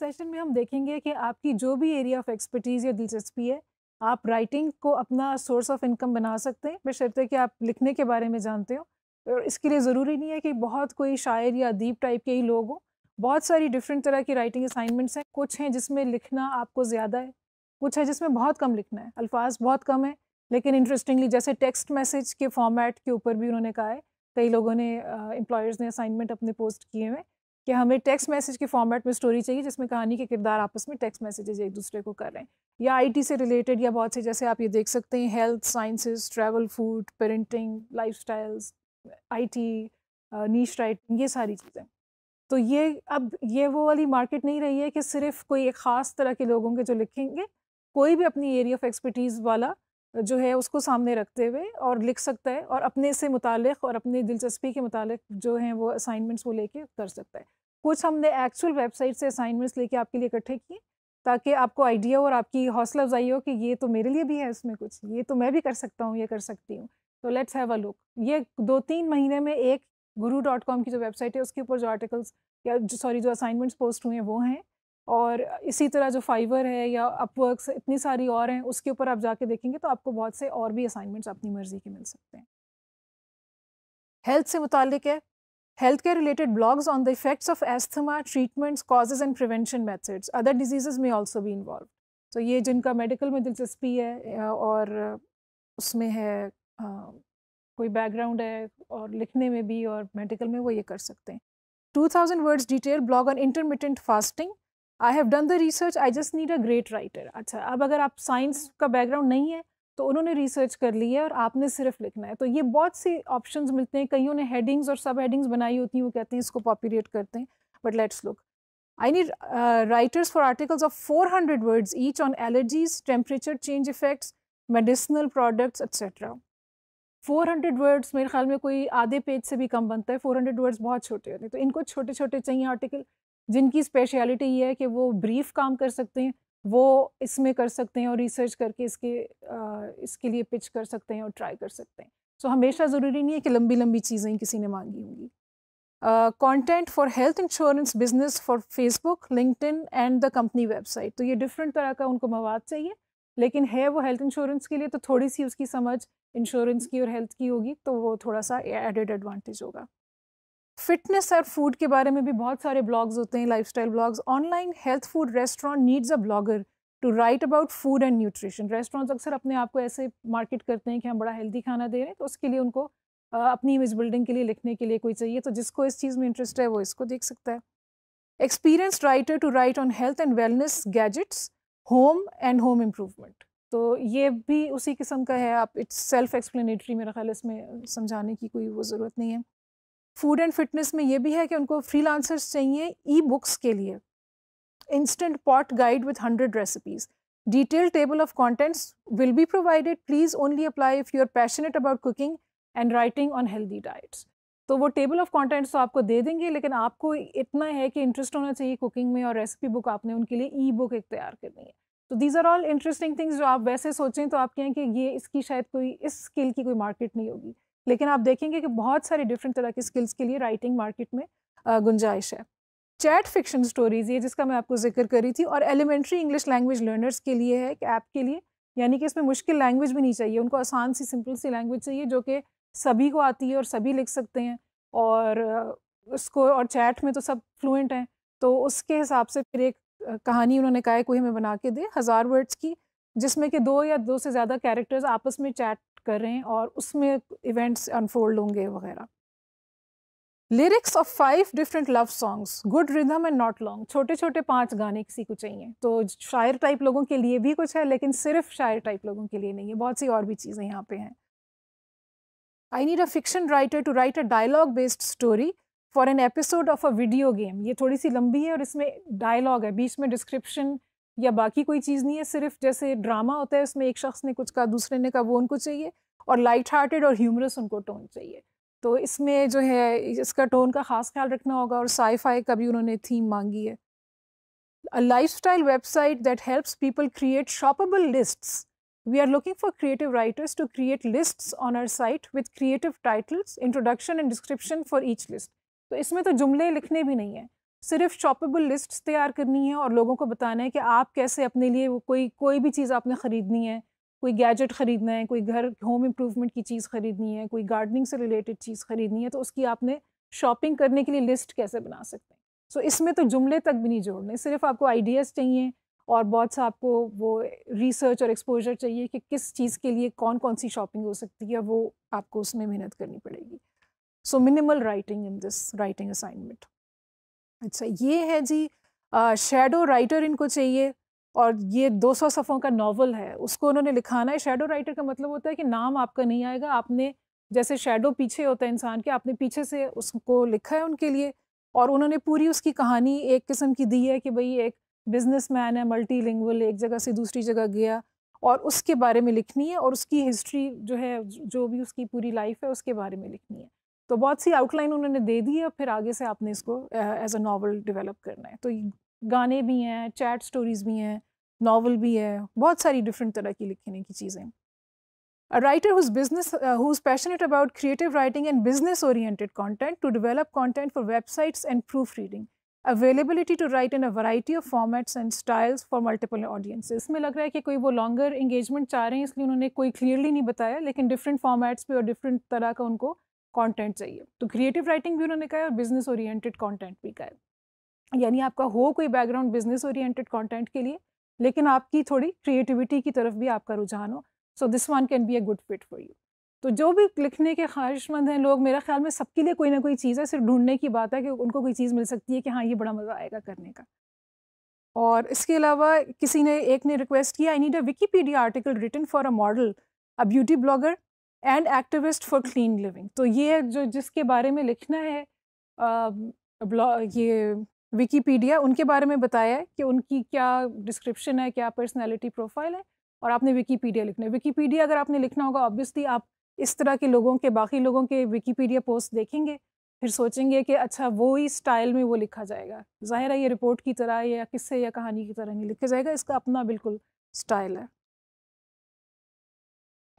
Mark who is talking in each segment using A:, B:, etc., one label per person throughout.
A: Session में हम देखेंगे कि आपकी जो भी एरिया ऑफ एक्सपर्टीज़ या दिलचस्पी है आप राइटिंग को अपना सोर्स ऑफ इनकम बना सकते हैं बशर्ते कि आप लिखने के बारे में जानते हो और इसके लिए ज़रूरी नहीं है कि बहुत कोई शायर या अदीब टाइप के ही लोग हों बहुत सारी डिफरेंट तरह की राइटिंग असाइनमेंट्स हैं कुछ हैं जिसमें लिखना आपको ज़्यादा है कुछ है जिसमें बहुत कम लिखना है अल्फाज बहुत कम है लेकिन इंटरेस्टिंगली जैसे टेक्स्ट मैसेज के फॉर्मेट के ऊपर भी उन्होंने कहा है कई लोगों ने एम्प्लॉयर्स ने असाइनमेंट अपने पोस्ट किए हुए कि हमें टेक्स्ट मैसेज के फॉर्मेट में स्टोरी चाहिए जिसमें कहानी के किरदार आपस में टेक्स्ट मैसेजेस एक दूसरे को कर रहे हैं या आईटी से रिलेटेड या बहुत से जैसे आप ये देख सकते हैं health sciences travel food parenting I T niche writing ये सारी चीज़ें तो ये अब ये वो वाली मार्केट नहीं रही है कि सिर्फ कोई एक ख़ास तरह के लोगों के जो लिखेंगे कोई भी अपनी एरिया ऑफ एक्सपर्टीज़ वाला जो है उसको सामने रखते हुए और लिख सकता है और अपने से मुतल और अपनी दिलचस्पी के मुतल जो हैं वो असाइनमेंट्स वो लेके कर सकता है कुछ हमने एक्चुअल वेबसाइट से असाइनमेंट्स लेके आपके लिए इकट्ठे किए ताकि आपको आइडिया हो और आपकी हौसला अफजाई हो कि ये तो मेरे लिए भी है इसमें कुछ ये तो मैं भी कर सकता हूँ ये कर सकती हूँ तो लेट्स हैव अ लुक ये दो तीन महीने में एक गुरु डॉट कॉम की जो वेबसाइट है उसके ऊपर जो आर्टिकल्स या सॉरी जो असाइनमेंट्स पोस्ट हुए हैं वो हैं और इसी तरह जो फाइवर है या अपवर्क्स इतनी सारी और हैं उसके ऊपर आप जाके देखेंगे तो आपको बहुत से और भी असाइनमेंट्स अपनी मर्ज़ी के मिल सकते हैं हेल्थ से मुतक है हेल्थ के related blogs on the effects of asthma treatments causes and prevention methods other disease में ऑल्सो भी इन्वॉल्व तो ये जिनका मेडिकल में दिलचस्पी है और उसमें है आ, कोई बैकग्राउंड है और लिखने में भी और मेडिकल में वो ये कर सकते हैं two thousand words detail blog on intermittent fasting I have done the research I just need a great writer अच्छा अब अगर आप साइंस का बैकग्राउंड नहीं है तो उन्होंने रिसर्च कर ली है और आपने सिर्फ लिखना है तो ये बहुत सी ऑप्शन मिलते हैं कईयों ने हेडिंग्स और सब हेडिंग्स बनाई होती हैं वो कहते हैं इसको पॉपुलेट करते हैं but let's look I need writers for articles of four hundred words each on allergies temperature change effects medicinal products etcetera hundred words मेरे ख्याल में कोई आधे पेज से भी कम बनता है फोर हंड्रेड वर्ड्स बहुत छोटे होते हैं तो इनको छोटे छोटे चाहिए आर्टिकल जिनकी स्पेशलिटी ये है कि वो ब्रीफ काम कर सकते हैं वो इसमें कर सकते हैं और रिसर्च करके इसके इसके लिए पिच कर सकते हैं और ट्राई कर सकते हैं सो so, हमेशा ज़रूरी नहीं है कि लंबी लंबी चीज़ें किसी ने मांगी होंगी content for health insurance business for Facebook LinkedIn and the company website तो ये डिफरेंट तरह का उनको मवाद चाहिए लेकिन है वो हेल्थ इंश्योरेंस के लिए तो थोड़ी सी उसकी समझ इंश्योरेंस की और हेल्थ की होगी तो वो थोड़ा सा एडेड एडवांटेज होगा फिटनेस और फूड के बारे में भी बहुत सारे ब्लॉग्स होते हैं lifestyle blogs online health food restaurant needs a blogger to write about food and nutrition restaurants अक्सर अपने आप को ऐसे मार्केट करते हैं कि हम बड़ा हेल्दी खाना दे रहे हैं तो उसके लिए उनको अपनी इमेज बिल्डिंग के लिए लिखने के लिए कोई चाहिए तो जिसको इस चीज़ में इंटरेस्ट है वो इसको देख सकता है experience writer to write on health and wellness gadgets home and home improvement तो ये भी उसी किस्म का है आप इट्स सेल्फ एक्सप्लेनेटरी मेरा ख्याल इसमें समझाने की कोई वो ज़रूरत नहीं है फूड एंड फिटनेस में ये भी है कि उनको फ्री चाहिए ई बुक्स के लिए instant pot guide with hundred recipes detail table of contents will be provided please only apply if you are passionate about cooking and writing on healthy diets तो वो टेबल ऑफ कॉन्टेंट्स तो आपको दे देंगे लेकिन आपको इतना है कि इंटरेस्ट होना चाहिए कुकिंग में और रेसिपी बुक आपने उनके लिए ई बुक एक तैयार करनी है तो these are all interesting things जो आप वैसे सोचें तो आप कहें कि ये इसकी शायद कोई इस स्किल की कोई मार्केट नहीं होगी लेकिन आप देखेंगे कि बहुत सारी डिफरेंट तरह की स्किल्स के लिए राइटिंग मार्केट में गुंजाइश है चैट फिक्शन स्टोरीज़ ये जिसका मैं आपको जिक्र करी थी और एलिमेंट्री इंग्लिश लैंग्वेज लर्नर्स के लिए है कि ऐप के लिए यानी कि इसमें मुश्किल लैंग्वेज भी नहीं चाहिए उनको आसान सी सिंपल सी लैंग्वेज चाहिए जो कि सभी को आती है और सभी लिख सकते हैं और उसको और चैट में तो सब फ्लुएंट हैं तो उसके हिसाब से फिर एक कहानी उन्होंने कहा कोई हमें बना के दे हज़ार वर्ड्स की जिसमें कि दो या दो से ज़्यादा कैरेक्टर्स आपस में चैट करें और उसमें इवेंट्स अनफोल्ड होंगे वगैरह lyrics of five different love songs good rhythm and not long छोटे छोटे पांच गाने किसी को चाहिए तो शायर टाइप लोगों के लिए भी कुछ है लेकिन सिर्फ शायर टाइप लोगों के लिए नहीं है बहुत सी और भी चीज़ें यहाँ पे हैं I need a fiction writer to write a dialogue based story for an episode of a video game ये थोड़ी सी लंबी है और इसमें डायलॉग है बीच में डिस्क्रिप्शन या बाकी कोई चीज़ नहीं है सिर्फ जैसे ड्रामा होता है उसमें एक शख्स ने कुछ कहा दूसरे ने कहा वो उनको चाहिए और लाइट हार्टेड और ह्यूमरस उनको टोन चाहिए तो इसमें जो है इसका टोन का ख़ास ख्याल रखना होगा और साई का भी उन्होंने थीम मांगी है a lifestyle website that helps people create shoppable list we are looking for creative writers to create list on our site with creative titles introduction and description for each list तो इसमें तो जुमले लिखने भी नहीं हैं सिर्फ shoppable list तैयार करनी है और लोगों को बताना है कि आप कैसे अपने लिए कोई कोई भी चीज़ आपने ख़रीदनी है कोई गैजेट ख़रीदना है कोई घर होम इम्प्रूवमेंट की चीज़ ख़रीदनी है कोई गार्डनिंग से रिलेटेड चीज़ ख़रीदनी है तो उसकी आपने शॉपिंग करने के लिए लिस्ट कैसे बना सकते हैं सो so, इसमें तो जुमले तक भी नहीं जोड़ने सिर्फ आपको आइडियाज़ चाहिए और बहुत सा आपको वो रिसर्च और एक्सपोजर चाहिए कि किस चीज़ के लिए कौन कौन सी शॉपिंग हो सकती है वो आपको उसमें मेहनत करनी पड़ेगी so minimal writing in this writing assignment अच्छा ये है जी शेडो राइटर इनको चाहिए और ये 200 सफ़ों का नावल है उसको उन्होंने लिखाना है शेडो राइटर का मतलब होता है कि नाम आपका नहीं आएगा आपने जैसे शेडो पीछे होता है इंसान के आपने पीछे से उसको लिखा है उनके लिए और उन्होंने पूरी उसकी कहानी एक किस्म की दी है कि भाई एक बिज़नेस मैन है मल्टी एक जगह से दूसरी जगह गया और उसके बारे में लिखनी है और उसकी हिस्ट्री जो है जो भी उसकी पूरी लाइफ है उसके बारे में लिखनी है तो बहुत सी आउटलाइन उन्होंने दे दी और फिर आगे से आपने इसको एज अ नावल डिवेलप करना है तो गाने भी हैं चैट स्टोरीज भी हैं नावल भी है बहुत सारी डिफरेंट तरह की लिखने की चीज़ें a writer who's business who's passionate about creative writing and business oriented content to develop content for websites and proof reading availability to write in a variety of formats and styles for multiple audience इसमें लग रहा है कि कोई वो longer engagement चाह रहे हैं इसलिए उन्होंने कोई क्लियरली नहीं बताया लेकिन डिफरेंट फॉर्मेट्स पर और डिफरेंट तरह का उनको कंटेंट चाहिए तो क्रिएटिव राइटिंग भी उन्होंने कहा है और बिजनेस ओरिएंटेड कंटेंट भी कहा है यानी आपका हो कोई बैकग्राउंड बिजनेस ओरिएंटेड कंटेंट के लिए लेकिन आपकी थोड़ी क्रिएटिविटी की तरफ भी आपका रुझान हो so this one can be a good fit for you तो जो भी लिखने के ख्वाहिशमंद हैं लोग मेरा ख्याल में सबके लिए कोई ना कोई चीज़ है सिर्फ ढूंढने की बात है कि उनको कोई चीज़ मिल सकती है कि हाँ ये बड़ा मज़ा आएगा करने का और इसके अलावा किसी ने एक ने रिक्वेस्ट किया I need a Wikipedia article written for a model a beauty blogger and activist for clean living तो ये जो जिसके बारे में लिखना है आ, ये विकीपीडिया उनके बारे में बताया है कि उनकी क्या डिस्क्रिप्शन है क्या पर्सनैलिटी प्रोफाइल है और आपने विकीपीडिया लिखना है विकीपीडिया अगर आपने लिखना होगा ऑब्वियसली आप इस तरह के लोगों के बाकी लोगों के विकीपीडिया पोस्ट देखेंगे फिर सोचेंगे कि अच्छा वो ही स्टाइल में वो लिखा जाएगा ज़ाहिर है ये रिपोर्ट की तरह या किस्से या कहानी की तरह नहीं लिखा जाएगा इसका अपना बिल्कुल स्टाइल है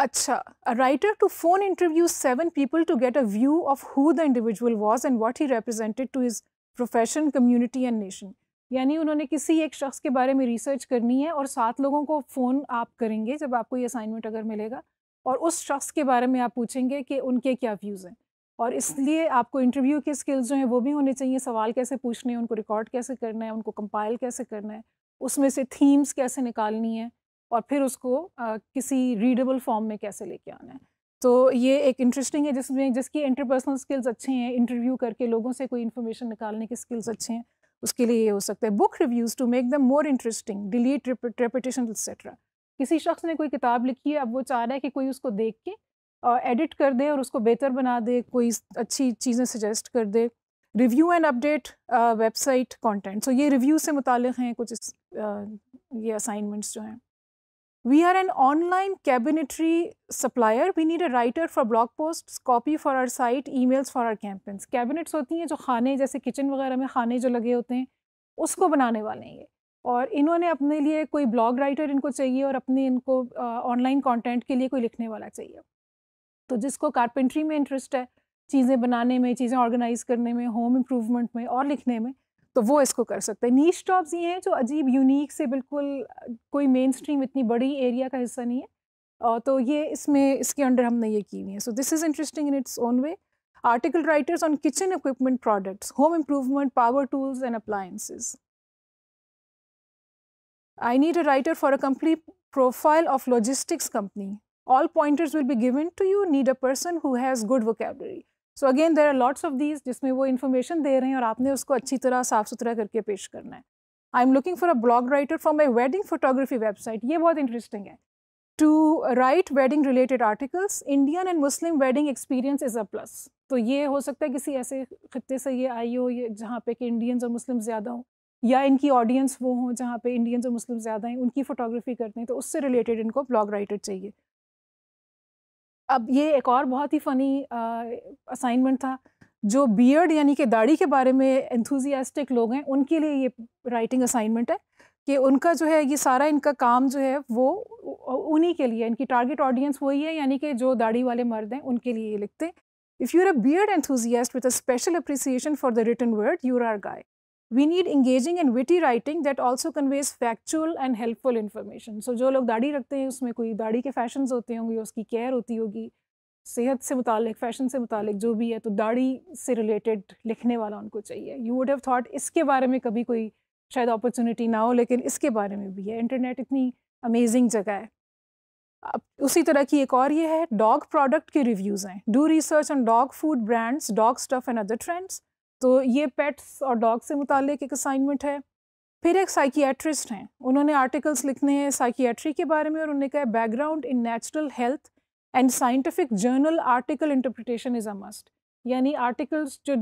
A: अच्छा writer to phone interview seven people to get a view of who the the was and what he he to to profession profession, and nation यानी उन्होंने किसी एक शख्स के बारे में रिसर्च करनी है और सात लोगों को फ़ोन आप करेंगे जब आपको ये असाइनमेंट अगर मिलेगा और उस शख्स के बारे में आप पूछेंगे कि उनके क्या व्यूज़ हैं और इसलिए आपको इंटरव्यू के स्किल्स जो हैं वो भी होने चाहिए सवाल कैसे पूछने हैं उनको रिकॉर्ड कैसे करना है उनको कंपाइल कैसे करना है उसमें से थीम्स कैसे निकालनी है और फिर उसको आ, किसी रीडेबल फॉर्म में कैसे लेके आना है तो ये एक इंटरेस्टिंग है जिसमें जिसकी इंटरपर्सनल स्किल्स अच्छे हैं इंटरव्यू करके लोगों से कोई इन्फॉर्मेशन निकालने के स्किल्स अच्छे हैं उसके लिए ये हो सकता है book reviews to make them more interesting delete repetition etcetera किसी शख्स ने कोई किताब लिखी है अब वो चाह रहा है कि कोई उसको देख के एडिट कर दे और उसको बेहतर बना दे कोई अच्छी चीज़ें सजेस्ट कर दे review and update website content so ये रिव्यू से मुतल हैं कुछ इस, uh, ये असाइनमेंट्स जो हैं We are an online cabinetry supplier. We need a writer for blog posts, copy for our site, emails for our campaigns. Cabinets होती हैं जो खाने जैसे किचन वगैरह में खाने जो लगे होते हैं उसको बनाने वाले हैं ये और इन्होंने अपने लिए कोई ब्लॉग राइटर इनको चाहिए और अपने इनको ऑनलाइन uh, कंटेंट के लिए कोई लिखने वाला चाहिए तो जिसको कारपेंट्री में इंटरेस्ट है चीज़ें बनाने में चीज़ें ऑर्गेनाइज करने में होम इम्प्रूवमेंट में और लिखने में तो वो इसको कर सकते हैं नीच जॉब्स ये हैं जो अजीब यूनिक से बिल्कुल कोई मेन स्ट्रीम इतनी बड़ी एरिया का हिस्सा नहीं है और तो ये इसमें इसके अंडर हमने ये की हुई है so this is interesting in its own way article writers on kitchen equipment products home improvement power tools and appliances I need a writer for a company profile of logistics company all pointers will be given to you need a person who has good vocabulary. So again there are lots of these जिसमें वो information दे रहे हैं और आपने उसको अच्छी तरह साफ सुथरा करके पेश करना है I am looking for a blog writer for my wedding photography website ये बहुत इंटरेस्टिंग है to write wedding related articles Indian and Muslim wedding experience is a plus तो ये हो सकता है किसी ऐसे खत्े से ये आई हो ये जहाँ पे कि इंडियंस और मुस्लिम ज़्यादा हों या इनकी ऑडियंस वो हों जहाँ पे इंडियंस और मुस्लिम ज़्यादा हैं उनकी फ़ोटोग्राफी करते हैं तो उससे रिलेटेड इनको ब्लॉग राइटर चाहिए अब ये एक और बहुत ही फ़नी असाइनमेंट था जो बियर्ड यानी कि दाढ़ी के बारे में एंथुजियास्टिक लोग हैं उनके लिए ये राइटिंग असाइनमेंट है कि उनका जो है ये सारा इनका काम जो है वो उन्हीं के लिए इनकी टारगेट ऑडियंस वही है यानी कि जो दाढ़ी वाले मर्द हैं उनके लिए ये लिखते हैं if you are a beard enthusiast with a special appreciation for the written word you're our guy we need engaging and witty writing that also conveys factual and helpful information so जो लोग दाढ़ी रखते हैं उसमें कोई दाढ़ी के fashion होते होंगे उसकी केयर होती होगी सेहत से मुतक फ़ैशन से मुतक जो भी है तो दाढ़ी से रिलेटेड लिखने वाला उनको चाहिए यू वुड हैव थाट इसके बारे में कभी कोई शायद अपॉर्चुनिटी ना हो लेकिन इसके बारे में भी है इंटरनेट इतनी अमेजिंग जगह है अब उसी तरह की एक और ये है डॉग प्रोडक्ट के रिव्यूज़ हैं do research on dog food brands dog stuff and other trends तो ये पेट्स और डॉग से मुतक एक असाइनमेंट है फिर एक साइकियाट्रिस्ट हैं उन्होंने आर्टिकल्स लिखने हैं साइकियाट्री के बारे में और उन्होंने कहा background in natural health and scientific journal article interpretation is a must यानी आर्टिकल्स जो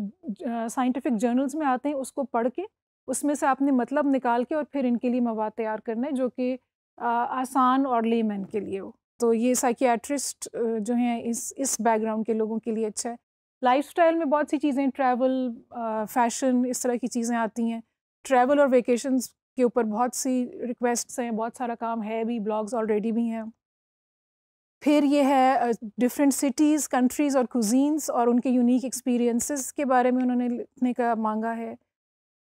A: साइंटिफिक uh, जर्नल्स में आते हैं उसको पढ़ के उसमें से आपने मतलब निकाल के और फिर इनके लिए मवाद तैयार करना है जो कि uh, आसान और लेमैन के लिए हो तो ये साइकियाट्रिस्ट uh, जो हैं इस इस बैकग्राउंड के लोगों के लिए अच्छा है लाइफ स्टाइल में बहुत सी चीज़ें ट्रैवल फैशन इस तरह की चीज़ें आती हैं ट्रैवल और वेकेशंस के ऊपर बहुत सी रिक्वेस्ट्स हैं बहुत सारा काम है भी ब्लॉग्स ऑलरेडी भी हैं फिर ये है डिफरेंट सिटीज़ कंट्रीज़ और कुजीन्स और उनके यूनिक एक्सपीरियंसेस के बारे में उन्होंने लिखने का मांगा है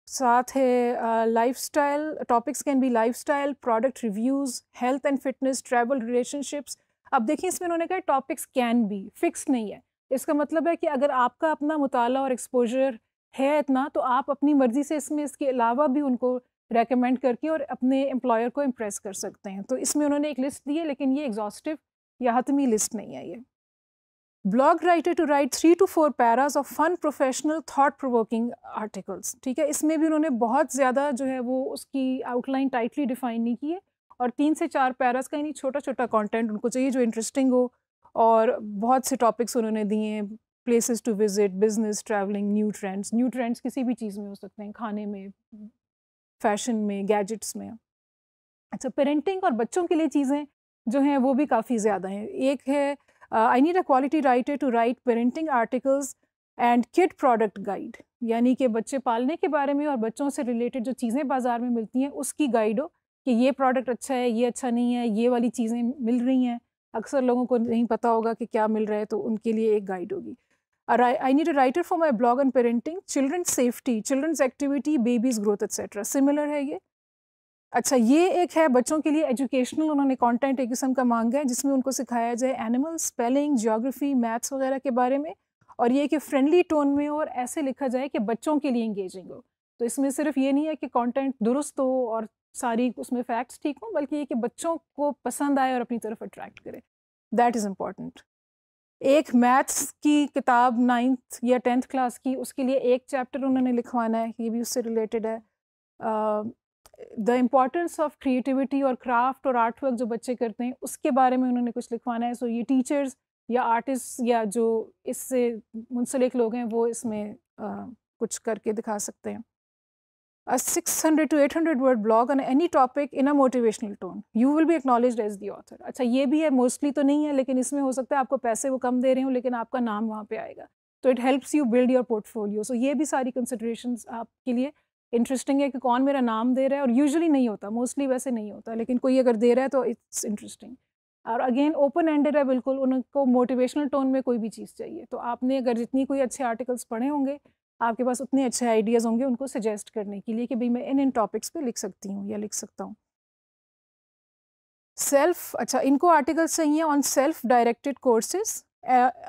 A: साथ है lifestyle topics can be lifestyle product reviews health and fitness travel relationships अब देखिए इसमें उन्होंने कहा टॉपिक्स कैन बी फिक्स नहीं है इसका मतलब है कि अगर आपका अपना मुताला और एक्सपोजर है इतना तो आप अपनी मर्ज़ी से इसमें इसके अलावा भी उनको रेकमेंड करके और अपने एम्प्लॉयर को इम्प्रेस कर सकते हैं तो इसमें उन्होंने एक लिस्ट दी है लेकिन ये एग्जॉस्टिव या हतमी लिस्ट नहीं है ये blog writer to write three to four paras of fun professional thought provoking articles ठीक है इसमें भी उन्होंने बहुत ज़्यादा जो है वो उसकी आउटलाइन टाइटली डिफाइन नहीं की है और तीन से चार पैराज का यानी छोटा छोटा कॉन्टेंट उनको चाहिए जो इंटरेस्टिंग हो और बहुत से टॉपिक्स उन्होंने दिए हैं places to visit business traveling new trends new trends किसी भी चीज़ में हो सकते हैं खाने में फैशन में गैजेट्स में अच्छा पेरेंटिंग और बच्चों के लिए चीज़ें जो हैं वो भी काफ़ी ज़्यादा हैं एक है I need a quality writer to write parenting articles and kid product guide यानी कि बच्चे पालने के बारे में और बच्चों से रिलेटेड जो चीज़ें बाज़ार में मिलती हैं उसकी गाइड हो कि ये प्रोडक्ट अच्छा है ये अच्छा नहीं है ये वाली चीज़ें मिल रही हैं अक्सर लोगों को नहीं पता होगा कि क्या मिल रहा है तो उनके लिए एक गाइड होगी I need a writer for my blog and parenting children safety children's activity babies growth etcetera similar है ये अच्छा ये एक है बच्चों के लिए एजुकेशनल उन्होंने कॉन्टेंट एक किस्म का मांगा है जिसमें उनको सिखाया जाए एनिमल स्पेलिंग जियोग्राफी मैथ्स वगैरह के बारे में और ये कि फ्रेंडली टोन में और ऐसे लिखा जाए कि बच्चों के लिए इंगेजिंग हो तो इसमें सिर्फ ये नहीं है कि कंटेंट दुरुस्त हो और सारी उसमें फैक्ट्स ठीक हों बल्कि ये कि बच्चों को पसंद आए और अपनी तरफ अट्रैक्ट करें दैट इज़ इम्पॉर्टेंट एक मैथ्स की किताब नाइन्थ या टेंथ क्लास की उसके लिए एक चैप्टर उन्होंने लिखवाना है ये भी उससे रिलेटेड है द इम्पॉर्टेंस ऑफ क्रिएटिविटी और क्राफ्ट और आर्ट वर्क जो बच्चे करते हैं उसके बारे में उन्होंने कुछ लिखवाना है सो so, ये टीचर्स या आर्टिस्ट या जो इससे मुंसलिक लोग हैं वो इसमें uh, कुछ करके दिखा सकते हैं a 600 to 800 word blog on any topic in a motivational tone you will be acknowledged as the author अच्छा ये भी है मोस्टली तो नहीं है लेकिन इसमें हो सकता है आपको पैसे वो कम दे रहे हो लेकिन आपका नाम वहाँ पे आएगा तो it helps you build your portfolio so ये भी सारी considerations आपके लिए इंटरेस्टिंग है कि कौन मेरा नाम दे रहा है और यूजली नहीं होता मोस्टली वैसे नहीं होता लेकिन कोई अगर दे रहा है तो इट्स इंटरेस्टिंग और अगेन ओपन एंडेड है बिल्कुल उनको मोटिवेशनल टोन में कोई भी चीज़ चाहिए तो आपने अगर जितनी कोई अच्छे आर्टिकल्स पढ़े होंगे आपके पास उतने अच्छे आइडियाज़ होंगे उनको सजेस्ट करने के लिए कि भाई मैं इन इन टॉपिक्स पे लिख सकती हूँ या लिख सकता हूँ सेल्फ अच्छा इनको आर्टिकल्स चाहिए ऑन सेल्फ डायरेक्टेड कोर्सेज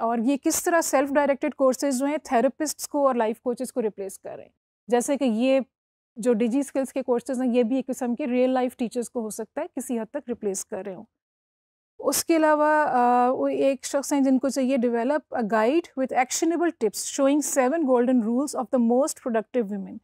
A: और ये किस तरह सेल्फ डायरेक्टेड कोर्सेज जो हैं थेरेपिस्ट्स को और लाइफ कोचेज़ को रिप्लेस कर रहे हैं जैसे कि ये जो डिजी स्किल्स के कोर्सेज हैं ये भी एक किस्म के रियल लाइफ टीचर्स को हो सकता है किसी हद तक रिप्लेस कर रहे हों उसके अलावा वो एक शख्स हैं जिनको चाहिए develop a guide with actionable tips showing seven golden rules of the most productive women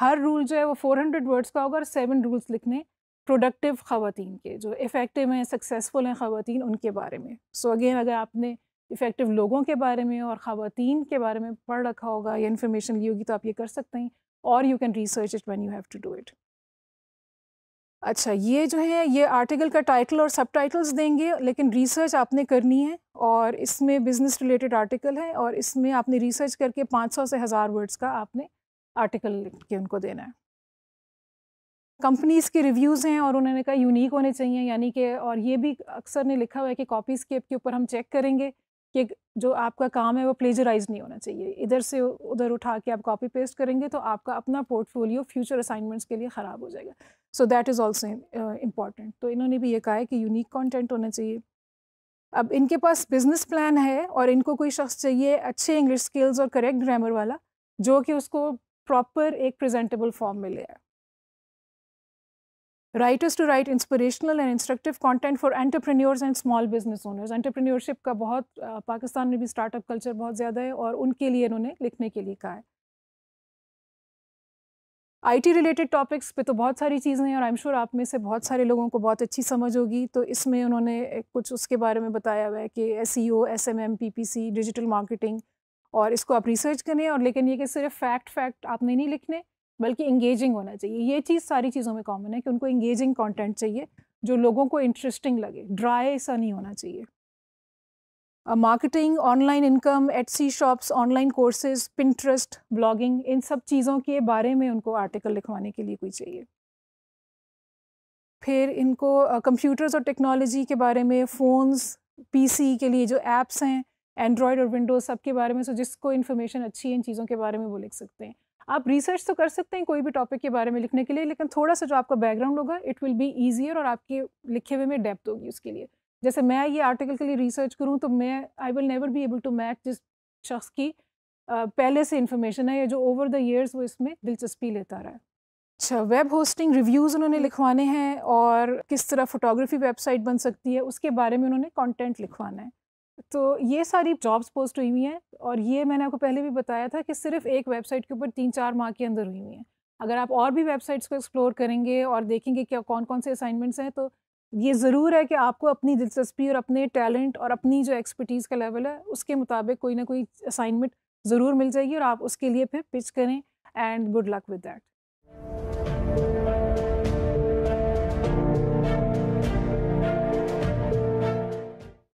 A: हर रूल जो है वो 400 वर्ड्स का होगा और सेवन रूल्स लिखने प्रोडक्टिव ख़वान के जो इफ़ेक्टिव हैं सक्सेसफुल हैं ख़वान उनके बारे में सो so अगेन अगर आपने इफ़ेक्टिव लोगों के बारे में और ख़वान के बारे में पढ़ रखा होगा या इन्फॉर्मेशन ली होगी तो आप ये कर सकते हैं और you can research it when you have to do it अच्छा ये जो है ये आर्टिकल का टाइटल और सब टाइटल्स देंगे लेकिन रिसर्च आपने करनी है और इसमें बिज़नेस रिलेटेड आर्टिकल है और इसमें आपने रिसर्च करके 500 से हज़ार वर्ड्स का आपने आर्टिकल लिख के उनको देना है कंपनीज़ के रिव्यूज़ हैं और उन्होंने कहा यूनिक होने चाहिए यानी कि और ये भी अक्सर ने लिखा हुआ है कि कॉपी स्केप के ऊपर हम चेक करेंगे कि जो आपका काम है वो प्लेजराइज नहीं होना चाहिए इधर से उधर उठा के आप कॉपी पेस्ट करेंगे तो आपका अपना पोर्टफोलियो फ्यूचर असाइनमेंट्स के लिए ख़राब हो जाएगा so that is also important तो इन्होंने भी ये कहा है कि यूनिक कॉन्टेंट होना चाहिए अब इनके पास बिजनेस प्लान है और इनको कोई शख्स चाहिए अच्छे इंग्लिश स्किल्स और करेक्ट ग्रामर वाला जो कि उसको प्रॉपर एक प्रेजेंटेबल फॉर्म में ले आए writers to write inspirational and instructive content for entrepreneurs and small business owners entrepreneurship का बहुत uh, पाकिस्तान में भी स्टार्टअप कल्चर बहुत ज़्यादा है और उनके लिए इन्होंने लिखने के लिए कहा है आईटी रिलेटेड टॉपिक्स पे तो बहुत सारी चीज़ें हैं और आई एम श्योर आप में से बहुत सारे लोगों को बहुत अच्छी समझ होगी तो इसमें उन्होंने कुछ उसके बारे में बताया हुआ है कि S E O S M M P P C digital marketing और इसको आप रिसर्च करें और लेकिन ये कि सिर्फ फैक्ट फैक्ट आपने नहीं लिखने बल्कि इंगेजिंग होना चाहिए ये चीज़ सारी चीज़ों में कॉमन है कि उनको इंगेजिंग कॉन्टेंट चाहिए जो लोगों को इंटरेस्टिंग लगे ड्राई ऐसा नहीं होना चाहिए marketing online income Etsy shops online courses, Pinterest blogging इन सब चीज़ों के बारे में उनको आर्टिकल लिखवाने के लिए कोई चाहिए फिर इनको कंप्यूटर्स uh, और टेक्नोलॉजी के बारे में फ़ोन्स पीसी के लिए जो ऐप्स हैं एंड्रॉयड और विंडोज़ सब के बारे में सो जिसको इन्फॉर्मेशन अच्छी है इन चीज़ों के बारे में वो लिख सकते हैं आप रिसर्च तो कर सकते हैं कोई भी टॉपिक के बारे में लिखने के लिए लेकिन थोड़ा सा जो आपका बैकग्राउंड होगा इट विल बी ईजियर और आपके लिखे हुए में डेप्थ होगी उसके लिए जैसे मैं ये आर्टिकल के लिए रिसर्च करूँ तो मैं I will never be able to match जिस शख्स की पहले से इन्फॉर्मेशन है या जो ओवर द ईयर्स वो इसमें दिलचस्पी लेता रहा है अच्छा वेब होस्टिंग रिव्यूज़ उन्होंने हम्म। लिखवाने हैं और किस तरह फोटोग्राफी वेबसाइट बन सकती है उसके बारे में उन्होंने कंटेंट लिखवाना है तो ये सारी जॉब्स पोस्ट हुई हुई हैं और ये मैंने आपको पहले भी बताया था कि सिर्फ एक वेबसाइट के ऊपर तीन चार माह के अंदर हुई हुई हैं अगर आप और भी वेबसाइट्स को एक्सप्लोर करेंगे और देखेंगे क्या कौन कौन से असाइनमेंट्स हैं तो ये ज़रूर है कि आपको अपनी दिलचस्पी और अपने टैलेंट और अपनी जो एक्सपर्टीज़ का लेवल है उसके मुताबिक कोई ना कोई असाइनमेंट ज़रूर मिल जाएगी और आप उसके लिए फिर पिच करें and good luck with that